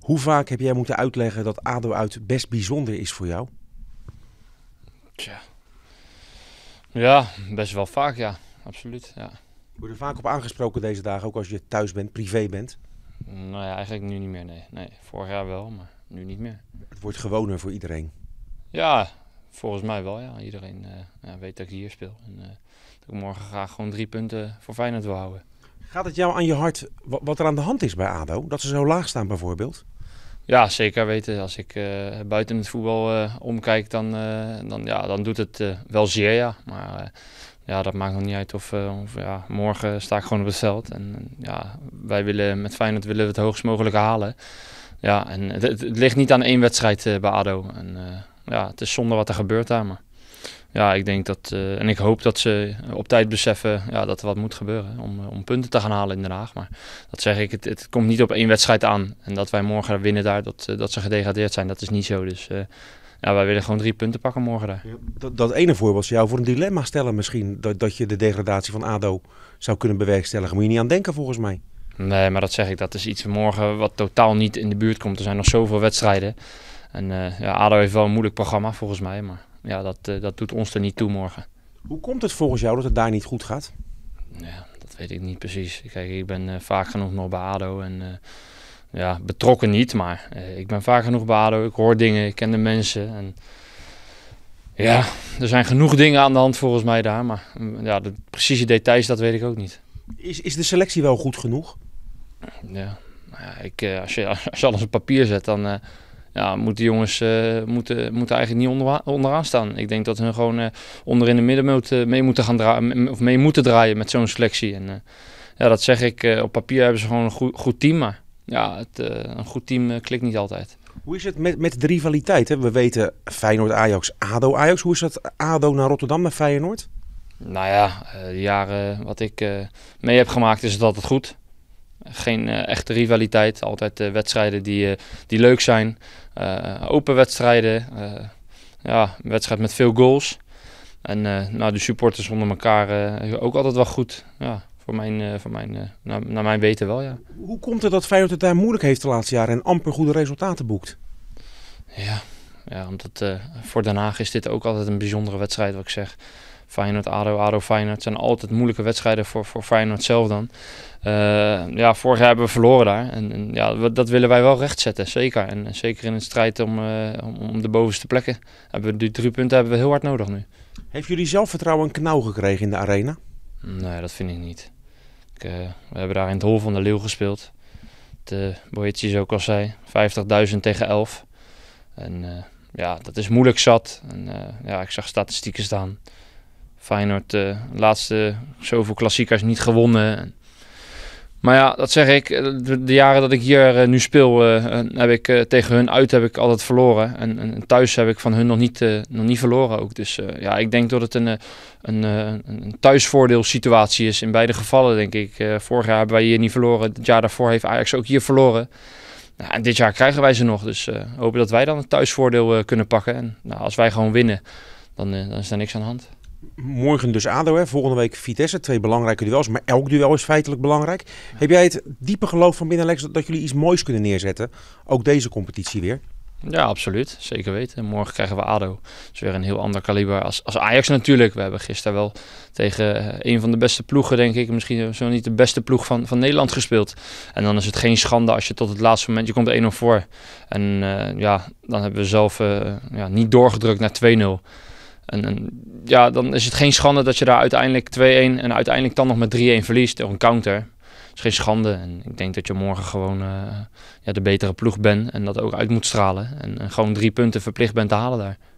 Hoe vaak heb jij moeten uitleggen dat ADO uit best bijzonder is voor jou? Tja. Ja, best wel vaak ja. Absoluut, ja. Word je vaak op aangesproken deze dagen, ook als je thuis bent, privé bent? Nou ja, eigenlijk nu niet meer, nee. nee. Vorig jaar wel, maar nu niet meer. Het wordt gewoner voor iedereen? Ja, volgens mij wel, ja. Iedereen eh, weet dat ik hier speel. En eh, dat ik morgen graag gewoon drie punten voor Feyenoord wil houden. Gaat het jou aan je hart wat er aan de hand is bij ADO? Dat ze zo laag staan bijvoorbeeld? Ja, zeker weten. Als ik eh, buiten het voetbal eh, omkijk, dan, eh, dan, ja, dan doet het wel zeer, ja. Maar ja, dat maakt nog niet uit of, of ja, morgen sta ik gewoon op het veld. En, ja, wij willen met Feyenoord willen we het hoogst mogelijke halen. Ja, en het, het ligt niet aan één wedstrijd bij ADO. En ja, het is zonde wat er gebeurt daar, maar ja, ik denk dat. Eh, en ik hoop dat ze op tijd beseffen ja, dat er wat moet gebeuren. Om, eh, om punten te gaan halen in Den Haag. Maar dat zeg ik, het, het komt niet op één wedstrijd aan. En dat wij morgen winnen daar, dat, eh, dat ze gedegradeerd zijn, dat is niet zo. Dus. ja, wij willen gewoon drie punten pakken morgen daar. Ja, dat, dat ene voorbeeld zou jou voor een dilemma stellen misschien. Dat, dat je de degradatie van ADO zou kunnen bewerkstelligen. Moet je niet aan denken volgens mij. Nee, maar dat zeg ik. Dat is iets morgen wat totaal niet in de buurt komt. Er zijn nog zoveel wedstrijden. En ja, ADO heeft wel een moeilijk programma volgens mij. Maar ja, dat, eh, dat doet ons er niet toe morgen. Hoe komt het volgens jou dat het daar niet goed gaat? Ja, dat weet ik niet precies. Kijk, ik ben eh, vaak genoeg nog bij ADO en eh, ja, betrokken niet, maar ik ben vaak genoeg bij ADO. Ik hoor dingen, ik ken de mensen. En, ja, er zijn genoeg dingen aan de hand volgens mij daar. Maar mm, ja, de precieze details, dat weet ik ook niet. Is, is de selectie wel goed genoeg? Ja, nou ja ik, als, je, als je alles op papier zet, dan, ja, moeten jongens eh, moeten, moeten eigenlijk niet onder, onderaan staan. Ik denk dat ze gewoon uh, eh, onderin de middenmoot eh, mee moeten gaan draaien of mee moeten draaien met zo'n selectie. En ja, dat zeg ik, op papier hebben ze gewoon een goed, goed team, maar ja, het, een goed team klikt niet altijd. Hoe is het met, met de rivaliteit? Hè? We weten Feyenoord Ajax, ADO Ajax. Hoe is dat ADO naar Rotterdam met Feyenoord? Nou ja, de jaren wat ik mee heb gemaakt is het altijd goed geen eh, echte rivaliteit. Altijd eh, wedstrijden die, eh, die leuk zijn. open wedstrijden. ja, een wedstrijd met veel goals. En nou, de supporters onder elkaar ook altijd wel goed. Ja, voor mijn, voor mijn, naar, mijn weten wel, ja. Hoe komt het dat Feyenoord het daar moeilijk heeft de laatste jaren en amper goede resultaten boekt? Ja, ja omdat voor Den Haag is dit ook altijd een bijzondere wedstrijd, wat ik zeg. Feyenoord, ADO, ADO, Feyenoord zijn altijd moeilijke wedstrijden voor, voor Feyenoord zelf dan. Eh, ja, vorig jaar hebben we verloren daar. En, en ja, dat willen wij wel rechtzetten, zeker. En, zeker in een strijd eh, om, om, de bovenste plekken. Hebben we die drie punten hebben we heel hard nodig nu. Heeft jullie zelfvertrouwen een knauw gekregen in de arena? Nee, dat vind ik niet. Ik, eh, we hebben daar in het Hol van de Leeuw gespeeld. De Boetjes ook al zei, 50.000 tegen 11. En ja, dat is moeilijk zat. En ja, ik zag statistieken staan. Feyenoord de eh, laatste zoveel klassiekers niet gewonnen. Maar ja, dat zeg ik. De, jaren dat ik hier eh, nu speel, eh, heb ik tegen hun uit heb ik altijd verloren. En, thuis heb ik van hun nog niet, nog niet verloren ook. Dus ja, ik denk dat het een, een, een thuisvoordeelsituatie is in beide gevallen, denk ik. vorig jaar hebben wij hier niet verloren. Het jaar daarvoor heeft Ajax ook hier verloren. Nou, en dit jaar krijgen wij ze nog. Dus hopen dat wij dan het thuisvoordeel kunnen pakken. En nou, als wij gewoon winnen, dan, dan is er niks aan de hand morgen dus ADO, hè? volgende week Vitesse. Twee belangrijke duels, maar elk duel is feitelijk belangrijk. Heb jij het diepe geloof van binnen, Lex, dat jullie iets moois kunnen neerzetten? Ook deze competitie weer? Ja, absoluut. Zeker weten. Morgen krijgen we ADO. Dat is weer een heel ander kaliber als, als Ajax natuurlijk. We hebben gisteren wel tegen eh, een van de beste ploegen, denk ik. Misschien zo niet de beste ploeg van, van Nederland gespeeld. En dan is het geen schande als je tot het laatste moment... Je komt 1-0 voor. En eh, ja, dan hebben we zelf eh, ja, niet doorgedrukt naar 2-0. En, ja, dan is het geen schande dat je daar uiteindelijk 2-1 en uiteindelijk dan nog met 3-1 verliest door een counter. Dat is geen schande. En ik denk dat je morgen gewoon eh, ja, de betere ploeg bent en dat ook uit moet stralen. En, en gewoon drie punten verplicht bent te halen daar.